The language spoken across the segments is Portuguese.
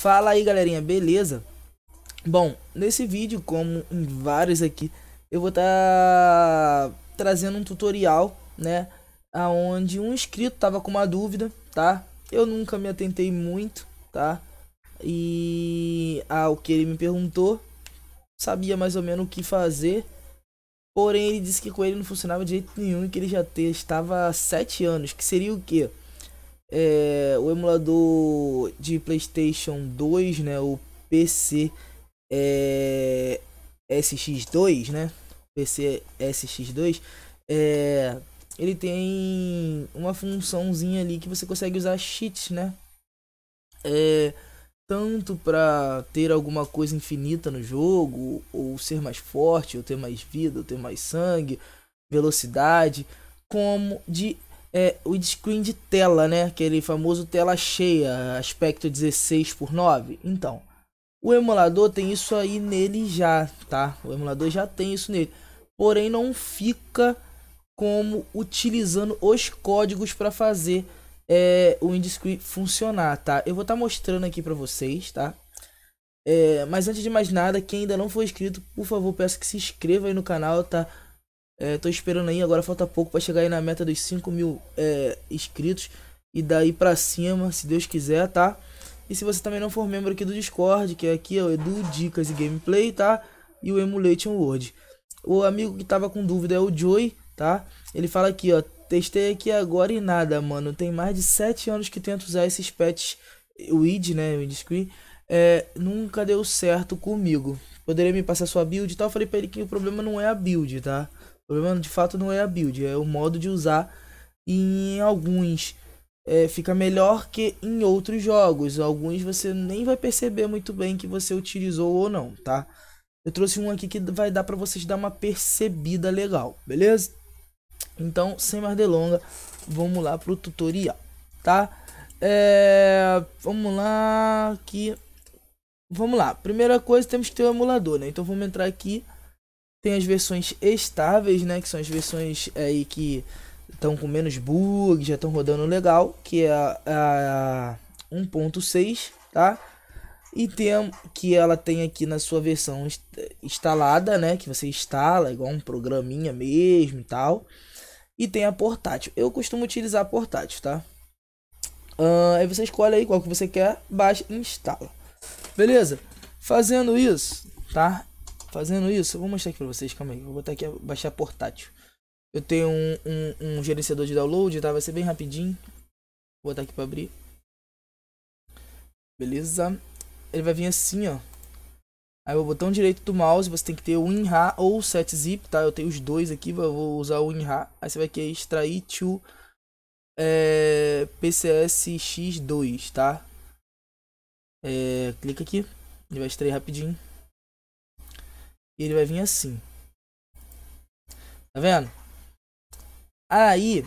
Fala aí galerinha, beleza? Bom, nesse vídeo, como em vários aqui, eu vou estar tá trazendo um tutorial, né? Aonde um inscrito tava com uma dúvida, tá? Eu nunca me atentei muito, tá? E ao que ele me perguntou, sabia mais ou menos o que fazer. Porém, ele disse que com ele não funcionava de jeito nenhum e que ele já testava há 7 anos, que seria o quê? é, o emulador de PlayStation 2, né, o PC é, SX2, né, PC SX2, é, ele tem uma funçãozinha ali que você consegue usar cheats, né? É, tanto para ter alguma coisa infinita no jogo, ou ser mais forte, ou ter mais vida, ou ter mais sangue, velocidade, como de é o screen de tela, né? Aquele famoso tela cheia, aspecto 16 por 9. Então, o emulador tem isso aí nele já, tá? O emulador já tem isso nele. Porém, não fica como utilizando os códigos para fazer é, o screen funcionar, tá? Eu vou estar tá mostrando aqui para vocês, tá? É, mas antes de mais nada, quem ainda não for inscrito, por favor, peço que se inscreva aí no canal, tá? É, tô esperando aí, agora falta pouco para chegar aí na meta dos 5 mil é, inscritos. E daí pra cima, se Deus quiser, tá? E se você também não for membro aqui do Discord, que é aqui é o Edu Dicas e Gameplay, tá? E o Emulation World. O amigo que tava com dúvida é o Joy, tá? Ele fala aqui, ó. Testei aqui agora e nada, mano. Tem mais de 7 anos que tento usar esses patches Weed, né? Weed Screen. É, nunca deu certo comigo. Poderia me passar sua build e tal. Eu falei pra ele que o problema não é a build, tá? problema de fato não é a build, é o modo de usar. E em alguns é, fica melhor que em outros jogos. Alguns você nem vai perceber muito bem que você utilizou ou não, tá? Eu trouxe um aqui que vai dar para vocês dar uma percebida legal, beleza? Então, sem mais delongas, vamos lá pro tutorial, tá? É, vamos lá aqui. Vamos lá. Primeira coisa, temos que ter o um emulador, né? Então vamos entrar aqui tem as versões estáveis, né? Que são as versões aí é, que estão com menos bugs, já estão rodando legal, que é a, é a 1.6, tá? E tem que ela tem aqui na sua versão instalada, né? Que você instala, igual um programinha mesmo e tal. E tem a portátil. Eu costumo utilizar a portátil, tá? Uh, aí você escolhe aí qual que você quer, baixa e instala. Beleza? Fazendo isso, tá? fazendo isso, eu vou mostrar aqui pra vocês, calma aí, vou botar aqui, baixar portátil. Eu tenho um, um, um gerenciador de download, tá? Vai ser bem rapidinho. Vou botar aqui pra abrir. Beleza? Ele vai vir assim, ó. Aí o botão direito do mouse, você tem que ter o WinRAR ou o setzip, tá? Eu tenho os dois aqui, vou usar o WinRAR. Aí você vai querer extrair to é, PCSX2, tá? É, clica aqui, ele vai extrair rapidinho. E ele vai vir assim. Tá vendo? Aí,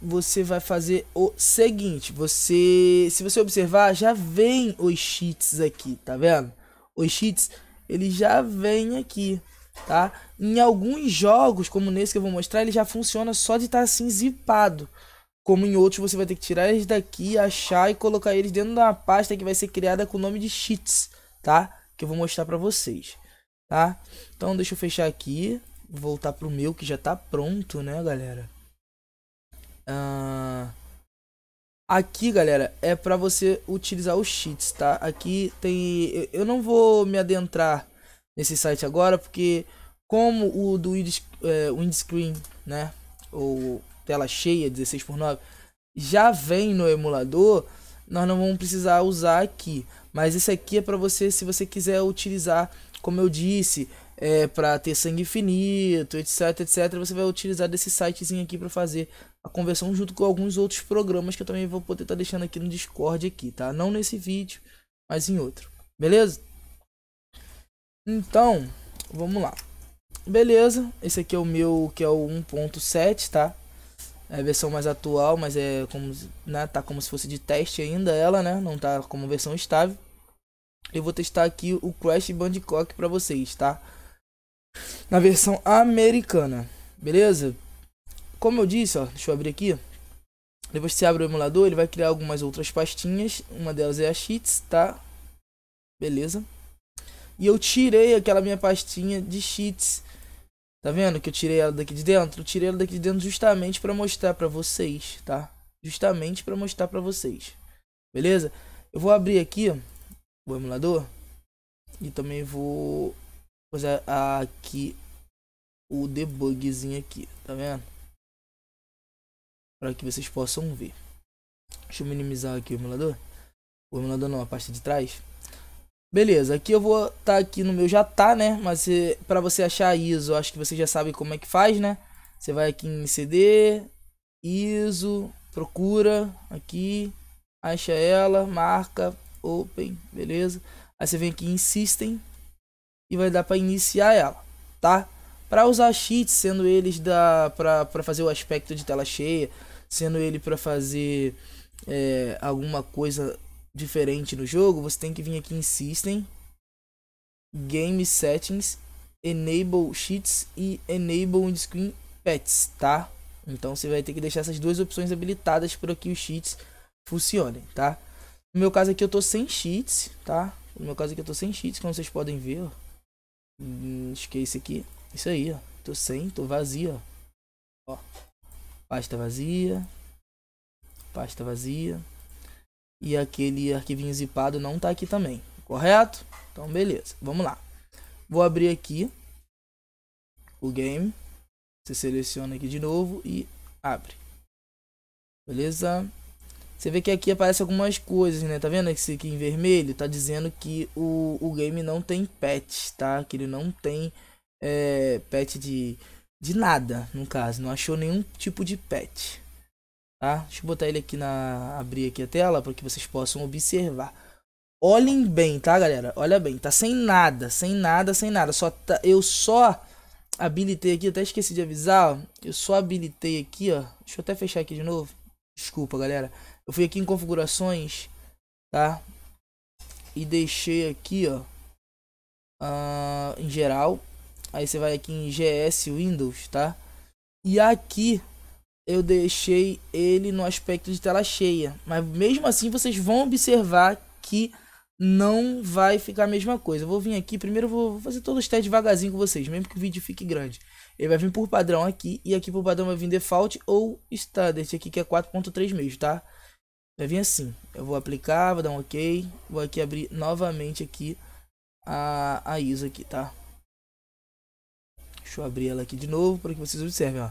você vai fazer o seguinte. Você, se você observar, já vem os cheats aqui, tá vendo? Os cheats, ele já vem aqui, tá? Em alguns jogos, como nesse que eu vou mostrar, ele já funciona só de estar tá assim zipado. Como em outros, você vai ter que tirar eles daqui, achar e colocar eles dentro da pasta que vai ser criada com o nome de cheats, tá? Que eu vou mostrar pra vocês tá? Então deixa eu fechar aqui, voltar pro meu que já tá pronto, né, galera? Uh... Aqui, galera, é pra você utilizar os cheats, tá? Aqui tem... Eu não vou me adentrar nesse site agora, porque como o do é, windscreen, né? Ou tela cheia, 16 por 9 já vem no emulador, nós não vamos precisar usar aqui. Mas esse aqui é para você, se você quiser utilizar como eu disse, é, para ter sangue infinito, etc, etc, você vai utilizar desse sitezinho aqui para fazer a conversão junto com alguns outros programas que eu também vou poder estar tá deixando aqui no Discord aqui, tá? Não nesse vídeo, mas em outro. Beleza? Então, vamos lá. Beleza, esse aqui é o meu, que é o 1.7, tá? É a versão mais atual, mas é como, né, tá como se fosse de teste ainda ela, né? Não tá como versão estável eu vou testar aqui o Crash Bandicoot para vocês, tá? Na versão americana, beleza? Como eu disse, ó, deixa eu abrir aqui. Depois que você abre o emulador, ele vai criar algumas outras pastinhas. Uma delas é a cheats, tá? Beleza? E eu tirei aquela minha pastinha de cheats. Tá vendo que eu tirei ela daqui de dentro? Eu tirei ela daqui de dentro justamente para mostrar para vocês, tá? Justamente para mostrar para vocês. Beleza? Eu vou abrir aqui o emulador. E também vou fazer aqui o debugzinho aqui, tá vendo? Para que vocês possam ver. Deixa eu minimizar aqui o emulador. O emulador não, a pasta de trás. Beleza, aqui eu vou tá aqui no meu já tá, né? Mas para você achar ISO, acho que você já sabe como é que faz, né? Você vai aqui em CD, ISO, procura aqui, acha ela, marca, open, beleza? Aí você vem aqui em system e vai dar para iniciar ela, tá? Para usar cheats, sendo eles da para fazer o aspecto de tela cheia, sendo ele para fazer é, alguma coisa diferente no jogo, você tem que vir aqui em System, Game Settings, Enable Cheats e Enable Screen Pets, tá? Então você vai ter que deixar essas duas opções habilitadas para que os cheats funcionem, tá? No meu caso aqui eu tô sem cheats, tá? No meu caso aqui eu tô sem cheats, como vocês podem ver, ó. Hum, acho que é esse aqui. Isso aí, ó. Tô sem, tô vazio, ó. ó. Pasta vazia. Pasta vazia. E aquele arquivinho zipado não tá aqui também, correto? Então, beleza. Vamos lá. Vou abrir aqui o game. Você seleciona aqui de novo e abre. Beleza? Você vê que aqui aparece algumas coisas, né? Tá vendo esse aqui em vermelho? Tá dizendo que o, o game não tem patch, tá? Que ele não tem é, patch de, de nada, no caso. Não achou nenhum tipo de patch, tá? Deixa eu botar ele aqui na... abrir aqui a tela para que vocês possam observar. Olhem bem, tá, galera? Olha bem, tá sem nada, sem nada, sem nada. Só tá, eu só habilitei aqui, até esqueci de avisar, ó. Eu só habilitei aqui, ó. Deixa eu até fechar aqui de novo. Desculpa, galera. Eu fui aqui em configurações, tá? E deixei aqui, ó. Uh, em geral. Aí você vai aqui em GS Windows, tá? E aqui eu deixei ele no aspecto de tela cheia. Mas mesmo assim vocês vão observar que não vai ficar a mesma coisa. Eu vou vir aqui, primeiro vou fazer todos os testes devagarzinho com vocês, mesmo que o vídeo fique grande. Ele vai vir por padrão aqui, e aqui por padrão vai vir default ou standard, aqui que é 4.3 mesmo, tá? Vai vir assim. Eu vou aplicar, vou dar um OK. Vou aqui abrir novamente aqui a, a ISO aqui, tá? Deixa eu abrir ela aqui de novo para que vocês observem, ó.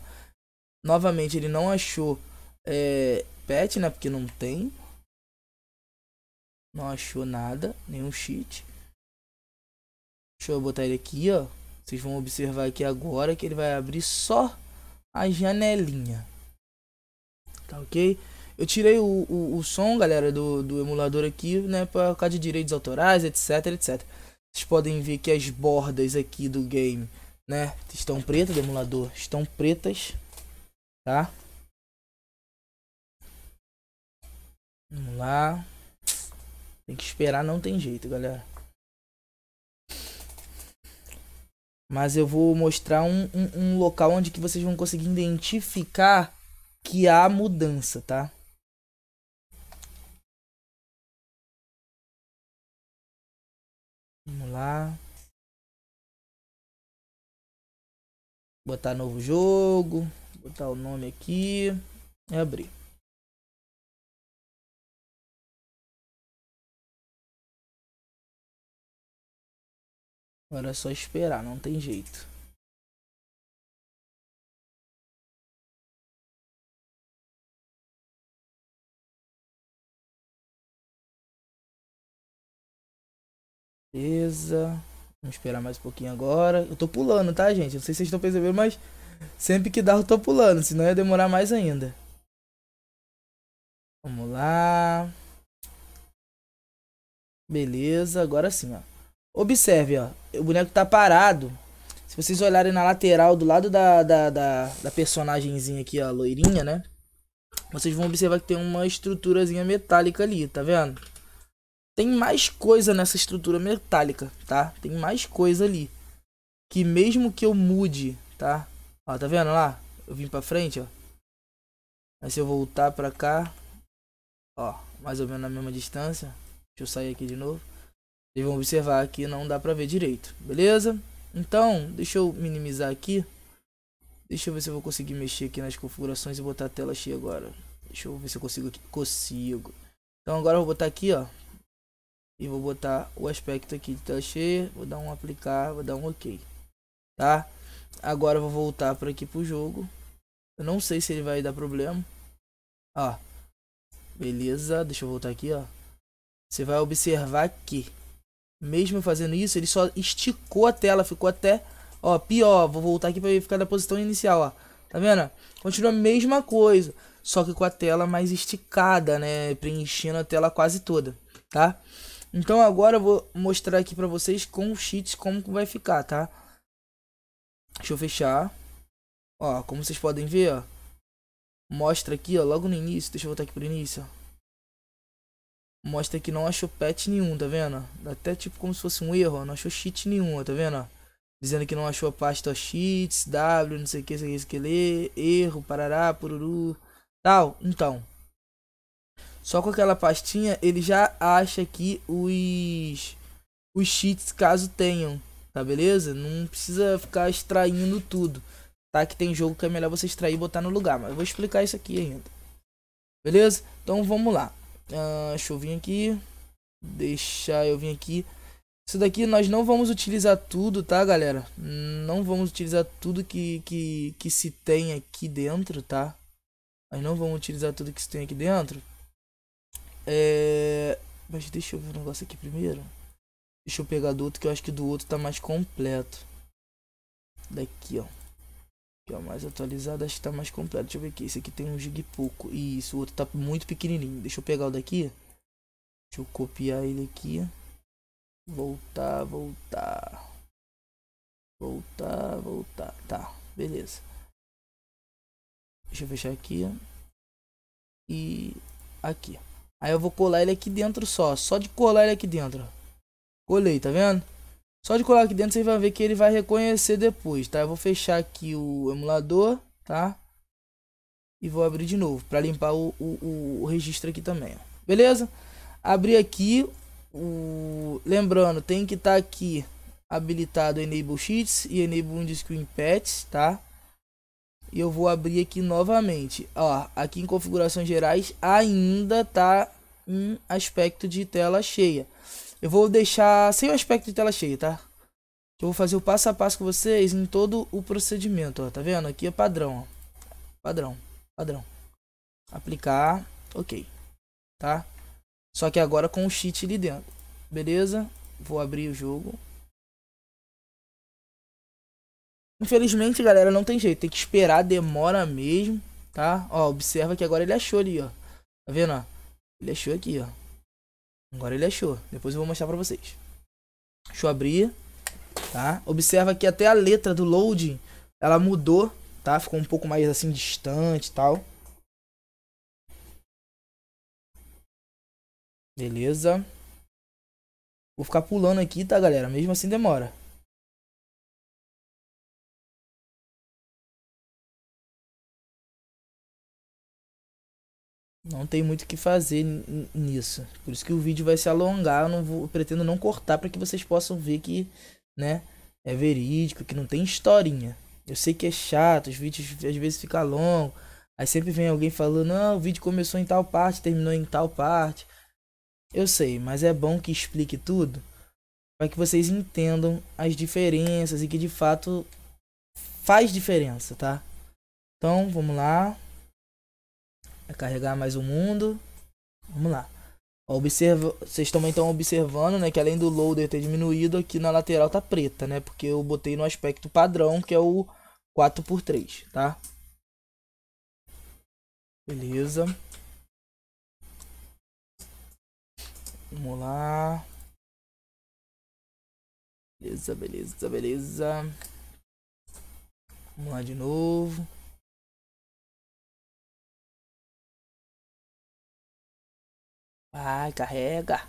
Novamente ele não achou é, pet, né? Porque não tem. Não achou nada, nenhum cheat. Deixa eu botar ele aqui, ó. Vocês vão observar aqui agora que ele vai abrir só a janelinha. Tá ok? Eu tirei o, o, o, som, galera, do, do emulador aqui, né? Por causa de direitos autorais, etc, etc. Vocês podem ver que as bordas aqui do game, né? Estão pretas do emulador. Estão pretas, tá? Vamos lá. Tem que esperar, não tem jeito, galera. Mas eu vou mostrar um, um, um local onde que vocês vão conseguir identificar que há mudança, tá? lá. Botar novo jogo. Botar o nome aqui. E abrir. Agora é só esperar, não tem jeito. Beleza. Vamos esperar mais um pouquinho agora. Eu tô pulando, tá, gente? Não sei se vocês estão percebendo, mas sempre que dá eu tô pulando, senão ia demorar mais ainda. Vamos lá. Beleza, agora sim, ó. Observe, ó. O boneco tá parado. Se vocês olharem na lateral, do lado da, da, da, da personagemzinha aqui, ó, loirinha, né? Vocês vão observar que tem uma estruturazinha metálica ali, tá vendo? Tem mais coisa nessa estrutura metálica, tá? Tem mais coisa ali. Que mesmo que eu mude, tá? Ó, tá vendo lá? Eu vim pra frente, ó. Aí se eu voltar pra cá, ó, mais ou menos na mesma distância. Deixa eu sair aqui de novo. Vocês vão observar que não dá pra ver direito, beleza? Então, deixa eu minimizar aqui. Deixa eu ver se eu vou conseguir mexer aqui nas configurações e botar a tela cheia agora. Deixa eu ver se eu consigo aqui. Consigo. Então agora eu vou botar aqui, ó e vou botar o aspecto aqui de tela cheia, vou dar um aplicar, vou dar um ok, tá? Agora vou voltar para aqui pro jogo. Eu não sei se ele vai dar problema. Ó. Beleza, deixa eu voltar aqui, ó. Você vai observar que mesmo fazendo isso, ele só esticou a tela, ficou até, ó, pior. Vou voltar aqui para ficar na posição inicial, ó. Tá vendo? Continua a mesma coisa, só que com a tela mais esticada, né? Preenchendo a tela quase toda, tá? Então agora eu vou mostrar aqui pra vocês com os cheats como vai ficar, tá? Deixa eu fechar. Ó, como vocês podem ver, ó. Mostra aqui, ó, logo no início. Deixa eu voltar aqui pro início, ó. Mostra que não achou pet nenhum, tá vendo? Até tipo como se fosse um erro, ó. Não achou cheat nenhum, ó, tá vendo? Dizendo que não achou a pasta cheats, W, não sei o que, sei o que, sei o que, erro, parará, pururu, tal. Então, só com aquela pastinha ele já acha aqui os os cheats caso tenham, tá beleza? Não precisa ficar extraindo tudo. Tá que tem jogo que é melhor você extrair e botar no lugar, mas eu vou explicar isso aqui ainda. Beleza? Então vamos lá. Uh, deixa eu vir aqui. Deixa eu vir aqui. Isso daqui nós não vamos utilizar tudo, tá, galera? Não vamos utilizar tudo que, que, que se tem aqui dentro, tá? Nós não vamos utilizar tudo que se tem aqui dentro. É... Mas deixa eu ver o negócio aqui primeiro. Deixa eu pegar do outro, que eu acho que do outro tá mais completo. Daqui, ó. Que é o mais atualizado, acho que tá mais completo. Deixa eu ver aqui. Esse aqui tem um gig e pouco. Isso, o outro tá muito pequenininho. Deixa eu pegar o daqui. Deixa eu copiar ele aqui. Voltar, voltar. Voltar, voltar. Tá, beleza. Deixa eu fechar aqui. E aqui. Aí eu vou colar ele aqui dentro só. Só de colar ele aqui dentro. Colei, tá vendo? Só de colar aqui dentro você vai ver que ele vai reconhecer depois, tá? Eu vou fechar aqui o emulador, tá? E vou abrir de novo para limpar o, o, o, registro aqui também, ó. Beleza? Abrir aqui o... Lembrando, tem que estar tá aqui habilitado Enable Sheets e Enable Windows Screen Pets, tá? E eu vou abrir aqui novamente. Ó, aqui em configurações gerais ainda tá em aspecto de tela cheia. Eu vou deixar sem o aspecto de tela cheia, tá? Eu vou fazer o passo a passo com vocês em todo o procedimento, ó. Tá vendo? Aqui é padrão, ó. Padrão, padrão. Aplicar, ok. Tá? Só que agora com o cheat ali dentro. Beleza? Vou abrir o jogo. Infelizmente, galera, não tem jeito. Tem que esperar, demora mesmo, tá? Ó, observa que agora ele achou ali, ó. Tá vendo, ó? Ele achou aqui, ó. Agora ele achou. Depois eu vou mostrar pra vocês. Deixa eu abrir, tá? Observa que até a letra do loading, ela mudou, tá? Ficou um pouco mais, assim, distante e tal. Beleza. Vou ficar pulando aqui, tá, galera? Mesmo assim demora. Não tem muito o que fazer nisso. Por isso que o vídeo vai se alongar. Eu não vou, eu pretendo não cortar para que vocês possam ver que, né, é verídico, que não tem historinha. Eu sei que é chato, os vídeos às vezes ficam longos. Aí sempre vem alguém falando: "Não, ah, o vídeo começou em tal parte, terminou em tal parte". Eu sei, mas é bom que explique tudo para que vocês entendam as diferenças e que de fato faz diferença, tá? Então, vamos lá. É carregar mais um mundo. Vamos lá. Observa, vocês também estão observando, né, que além do loader ter diminuído, aqui na lateral tá preta, né? Porque eu botei no aspecto padrão, que é o 4x3, tá? Beleza. Vamos lá. Beleza, beleza, beleza. Vamos lá de novo. Vai, carrega.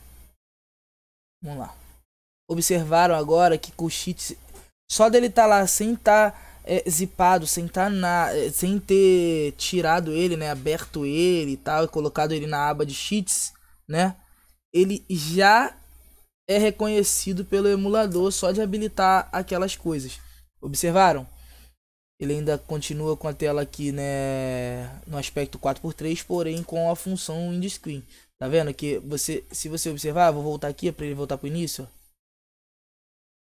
Vamos lá. Observaram agora que Kushit. Só dele estar tá lá sem estar tá, é, zipado, sem tá na, é, sem ter tirado ele, né? Aberto ele e tal, e colocado ele na aba de cheats, né? Ele já é reconhecido pelo emulador só de habilitar aquelas coisas. Observaram? Ele ainda continua com a tela aqui, né, no aspecto 4x3, porém com a função screen. Tá vendo que você, se você observar, vou voltar aqui para ele voltar pro início,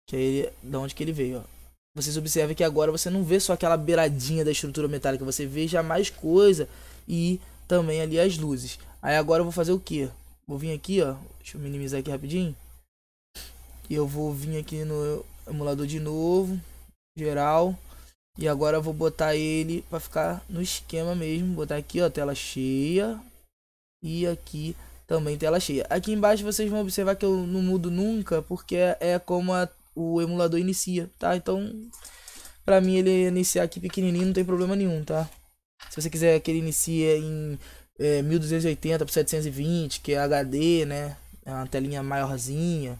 Que é ele, da onde que ele veio, ó. Vocês observam que agora você não vê só aquela beiradinha da estrutura metálica, você vê já mais coisa e também ali as luzes. Aí agora eu vou fazer o que? Vou vir aqui, ó, deixa eu minimizar aqui rapidinho. E eu vou vir aqui no emulador de novo, geral. E agora eu vou botar ele para ficar no esquema mesmo. Botar aqui, ó, tela cheia, e aqui também tela cheia. Aqui embaixo vocês vão observar que eu não mudo nunca, porque é como a, o emulador inicia, tá? Então, pra mim ele é iniciar aqui pequenininho não tem problema nenhum, tá? Se você quiser que ele inicie em é, 1280 por 720, que é HD, né? É uma telinha maiorzinha.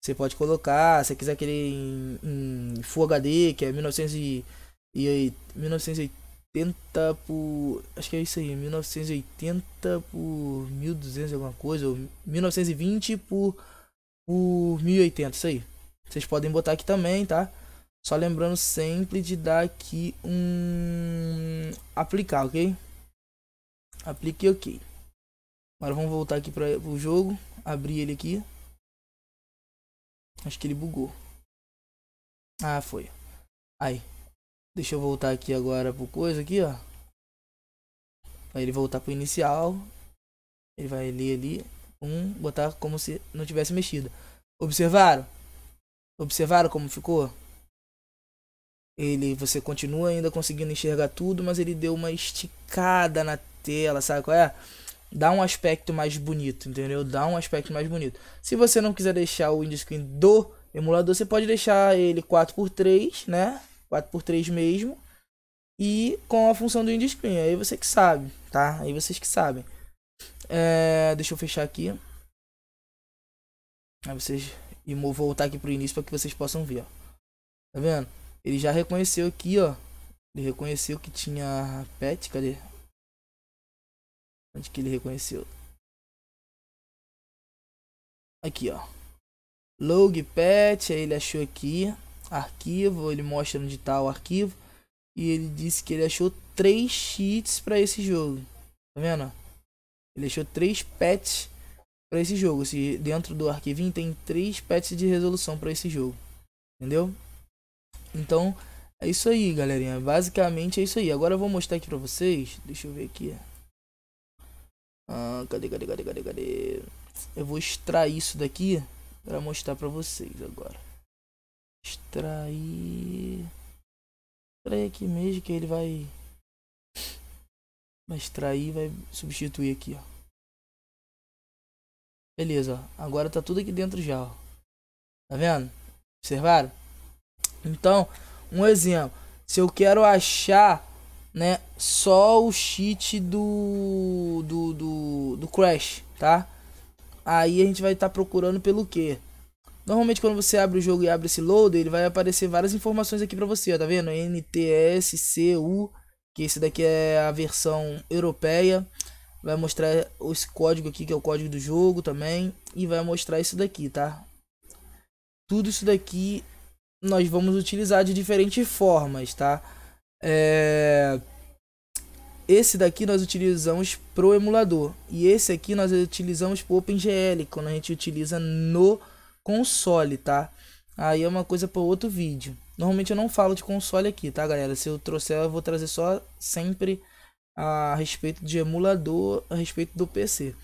Você pode colocar, se quiser que ele em, em Full HD, que é 1900 e, e 1980 1980 por. Acho que é isso aí, 1980 por 1200 alguma coisa, ou 1920 por, por 1080, isso aí. Vocês podem botar aqui também, tá? Só lembrando sempre de dar aqui um. aplicar, ok? Aplique, ok. Agora vamos voltar aqui para o jogo, abrir ele aqui. Acho que ele bugou. Ah, foi. Aí. Deixa eu voltar aqui agora pro coisa aqui, ó. aí ele voltar pro inicial. Ele vai ler ali. Um, botar como se não tivesse mexido. Observaram? Observaram como ficou? Ele, você continua ainda conseguindo enxergar tudo, mas ele deu uma esticada na tela, sabe qual é? Dá um aspecto mais bonito, entendeu? Dá um aspecto mais bonito. Se você não quiser deixar o windscreen do emulador, você pode deixar ele 4x3, né? 4x3 mesmo. E com a função do InDisplay. Aí você que sabe, tá? Aí vocês que sabem. É, deixa eu fechar aqui. Aí vocês. E vou voltar aqui pro início para que vocês possam ver, ó. Tá vendo? Ele já reconheceu aqui, ó. Ele reconheceu que tinha pet. Cadê? Onde que ele reconheceu? Aqui, ó. Log pet. Aí ele achou aqui arquivo, ele mostra onde está o arquivo. E ele disse que ele achou três cheats para esse jogo. Tá vendo? Ele achou três pets para esse jogo. Se dentro do arquivinho tem três pets de resolução para esse jogo. Entendeu? Então, é isso aí, galerinha. Basicamente é isso aí. Agora eu vou mostrar aqui para vocês. Deixa eu ver aqui. Ah, cadê, cadê, cadê, cadê, cadê? Eu vou extrair isso daqui para mostrar para vocês agora. Extrair. Extrair aqui mesmo que ele vai. Vai extrair vai substituir aqui, ó. Beleza, ó. Agora tá tudo aqui dentro já, ó. Tá vendo? Observaram? Então, um exemplo. Se eu quero achar, né, só o cheat do, do, do, do Crash, tá? Aí a gente vai estar tá procurando pelo que? Normalmente quando você abre o jogo e abre esse loader, ele vai aparecer várias informações aqui para você, ó, tá vendo? NTSCU, que esse daqui é a versão europeia. Vai mostrar esse código aqui, que é o código do jogo também. E vai mostrar isso daqui, tá? Tudo isso daqui nós vamos utilizar de diferentes formas, tá? É... Esse daqui nós utilizamos pro emulador. E esse aqui nós utilizamos pro OpenGL, quando a gente utiliza no console, tá? Aí é uma coisa para outro vídeo. Normalmente eu não falo de console aqui, tá, galera? Se eu trouxer, eu vou trazer só sempre a respeito de emulador, a respeito do PC.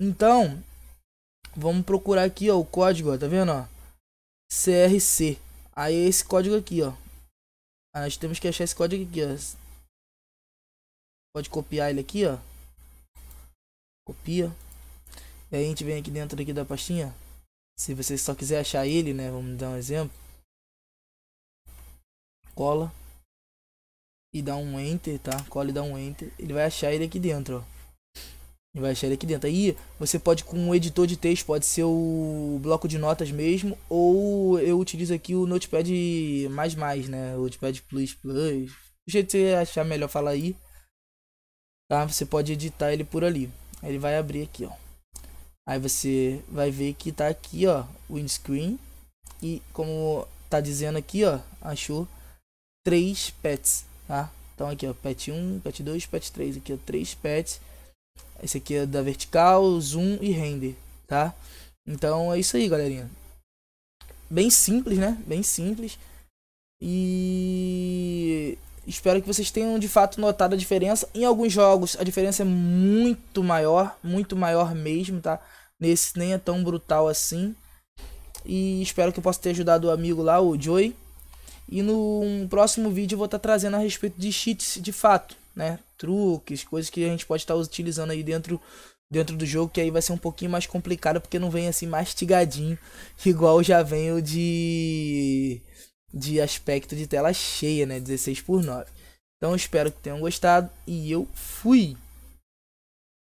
Então, vamos procurar aqui, ó, o código, ó, tá vendo, ó? CRC. Aí é esse código aqui, ó. Ah, nós temos que achar esse código aqui, ó. Pode copiar ele aqui, ó. Copia. E aí a gente vem aqui dentro aqui da pastinha, se você só quiser achar ele, né? Vamos dar um exemplo. Cola. E dá um enter, tá? Cola e dá um enter. Ele vai achar ele aqui dentro, ó. Ele vai achar ele aqui dentro. Aí você pode com um editor de texto, pode ser o bloco de notas mesmo, ou eu utilizo aqui o Notepad mais mais, né? O Notepad Plus Plus. O jeito que você achar melhor falar aí. Tá? Você pode editar ele por ali. Ele vai abrir aqui, ó. Aí você vai ver que tá aqui, ó, windscreen. E como tá dizendo aqui, ó, achou três pets, tá? Então aqui, ó, pet 1, pet 2, pet 3. Aqui, ó, três pets. Esse aqui é da vertical, zoom e render, tá? Então é isso aí, galerinha. Bem simples, né? Bem simples. E Espero que vocês tenham de fato notado a diferença. Em alguns jogos a diferença é muito maior, muito maior mesmo, tá? Nesse nem é tão brutal assim. E espero que eu possa ter ajudado o amigo lá, o Joey. E no próximo vídeo eu vou estar tá trazendo a respeito de cheats de fato, né? Truques, coisas que a gente pode estar tá utilizando aí dentro, dentro do jogo, que aí vai ser um pouquinho mais complicado, porque não vem assim mastigadinho, igual já venho de de aspecto de tela cheia, né? 16 por 9. Então espero que tenham gostado e eu fui!